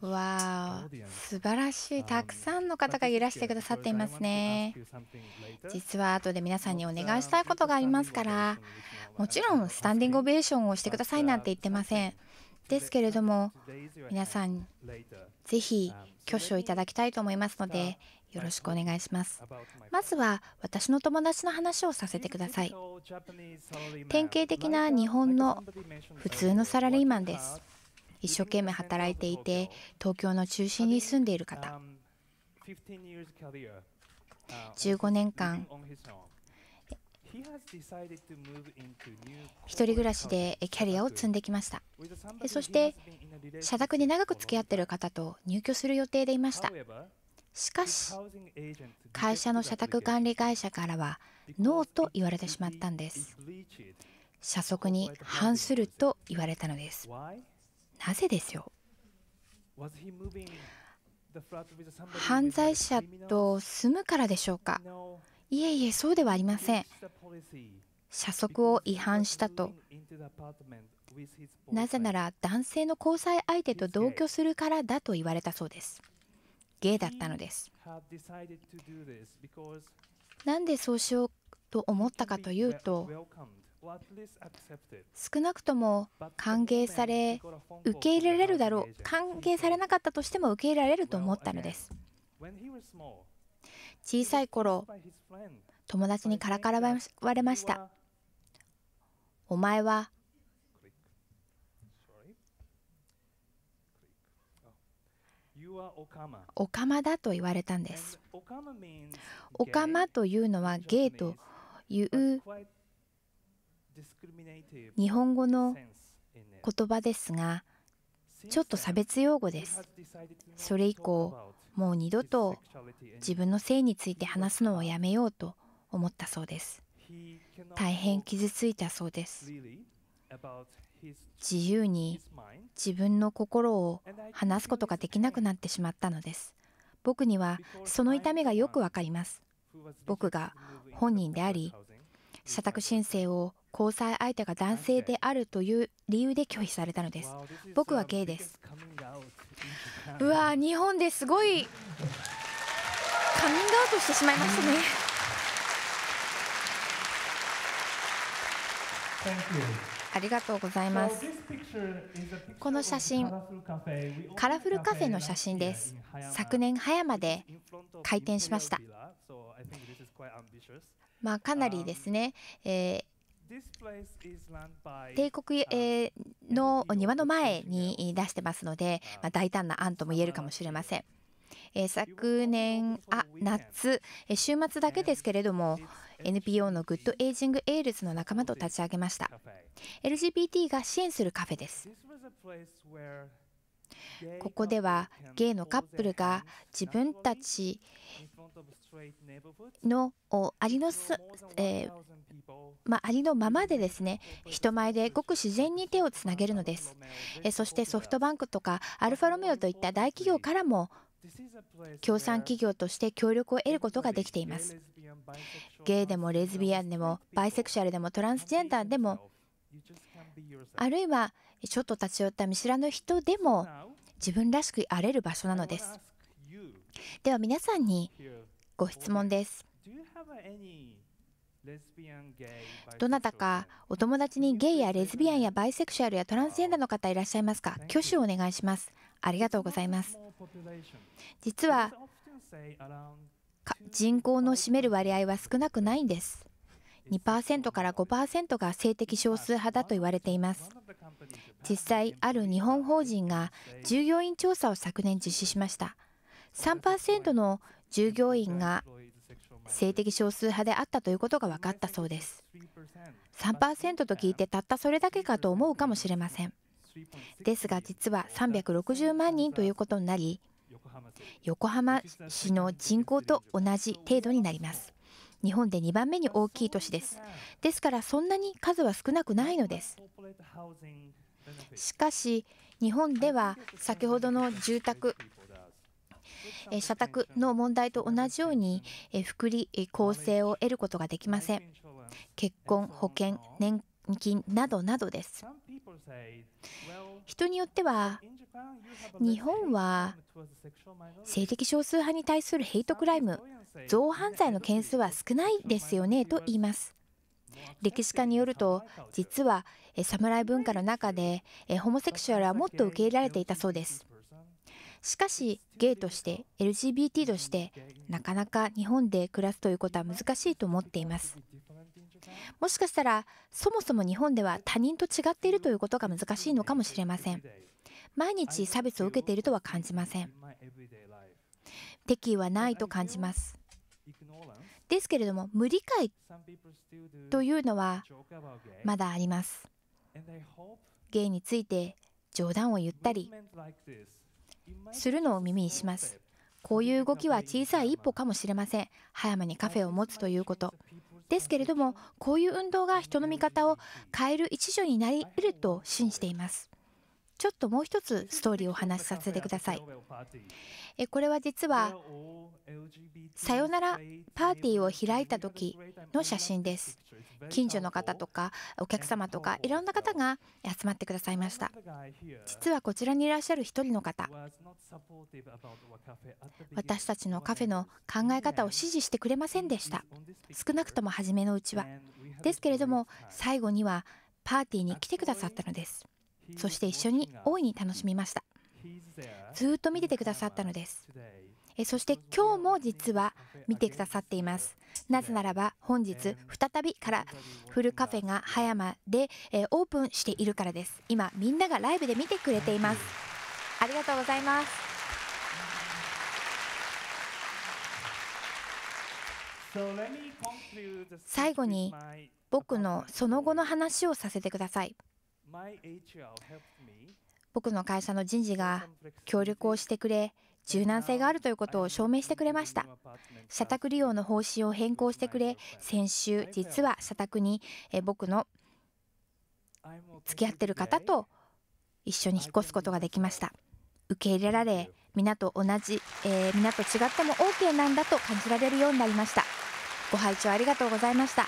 わあ、素晴らしい。たくさんの方がいらしてくださっていますね。実は後で皆さんにお願いしたいことがありますから、もちろんスタンディングオベーションをしてくださいなんて言ってません。ですけれども、皆さん、ぜひ挙手をいただきたいと思いますので、よろしくお願いします。まずは私の友達の話をさせてください。典型的な日本の普通のサラリーマンです。一生懸命働いていて東京の中心に住んでいる方15年間一人暮らしでキャリアを積んできましたそして社宅で長く付き合っている方と入居する予定でいましたしかし会社の社宅管理会社からはノーと言われてしまったんです社則に反すると言われたのですなぜでしょう犯罪者と住むからでしょうかいえいえそうではありません車速を違反したとなぜなら男性の交際相手と同居するからだと言われたそうですゲイだったのですなんでそうしようと思ったかというと少なくとも歓迎され受け入れられるだろう歓迎されなかったとしても受け入れられると思ったのです小さい頃友達にからからわれましたお前はオカマだと言われたんですオカマというのはゲイという日本語の言葉ですがちょっと差別用語ですそれ以降もう二度と自分の性について話すのはやめようと思ったそうです大変傷ついたそうです自由に自分の心を話すことができなくなってしまったのです僕にはその痛みがよくわかります僕が本人であり社宅申請を交際相手が男性であるという理由で拒否されたのです僕はゲイですうわ日本ですごいカミングアウトしてしまいましたねありがとうございますこの写真カラフルカフェの写真です昨年早まで開店しましたまあかなりですね、えー帝国の庭の前に出してますので、まあ、大胆な案とも言えるかもしれません。え昨年、あ、夏、週末だけですけれども、NPO のグッドエイジングエールズの仲間と立ち上げました。LGBT が支援するカフェです。ここではゲイのカップルが自分たちのありのす、えー、まありのままでですね人前でごく自然に手をつなげるのです、えそしてソフトバンクとかアルファロメオといった大企業からも協賛企業として協力を得ることができていますゲイでもレズビアンでもバイセクシャルでもトランスジェンダーでもあるいはちょっと立ち寄った見知らぬ人でも自分らしく荒れる場所なのですでは皆さんにご質問ですどなたかお友達にゲイやレズビアンやバイセクシャルやトランスジェンダーの方いらっしゃいますか挙手をお願いしますありがとうございます実は人口の占める割合は少なくないんです2%から5%が性的少数派だと言われています実際ある日本法人が従業員調査を昨年実施しました3%の従業員が性的少数派であったということが分かったそうです3%と聞いてたったそれだけかと思うかもしれませんですが実は360万人ということになり横浜市の人口と同じ程度になります日本で2番目に大きい都市です。ですからそんなに数は少なくないのです。しかし日本では先ほどの住宅社宅の問題と同じように福利厚生を得ることができません結婚保険年などなどです。人によっては日本は性的少数派に対するヘイトクライム造犯罪の件数は少ないですよねと言います。歴史家によると実は侍文化の中でホモセクシュアルはもっと受け入れられていたそうです。しかしゲイとして LGBT としてなかなか日本で暮らすということは難しいと思っていますもしかしたらそもそも日本では他人と違っているということが難しいのかもしれません毎日差別を受けているとは感じません敵意はないと感じますですけれども無理解というのはまだありますゲイについて冗談を言ったりするのを耳にしますこういう動きは小さい一歩かもしれません葉山にカフェを持つということですけれどもこういう運動が人の見方を変える一助になり得ると信じていますちょっともう一つストーリーをお話しさせてくださいえこれは実はさよならパーティーを開いた時の写真です近所の方とかお客様とかいろんな方が集まってくださいました実はこちらにいらっしゃる一人の方私たちのカフェの考え方を支持してくれませんでした少なくとも初めのうちはですけれども最後にはパーティーに来てくださったのですそして一緒に大いに楽しみましたずっと見ててくださったのですえそして今日も実は見てくださっています。なぜならば本日再びからフルカフェが葉山で、えオープンしているからです。今みんながライブで見てくれています。ありがとうございます。最後に僕のその後の話をさせてください。僕の会社の人事が協力をしてくれ柔軟性があるということを証明してくれました社宅利用の方針を変更してくれ先週実は社宅にえ僕の付き合ってる方と一緒に引っ越すことができました受け入れられ皆と同じ、えー、皆と違っても OK なんだと感じられるようになりましたご拝聴ありがとうございました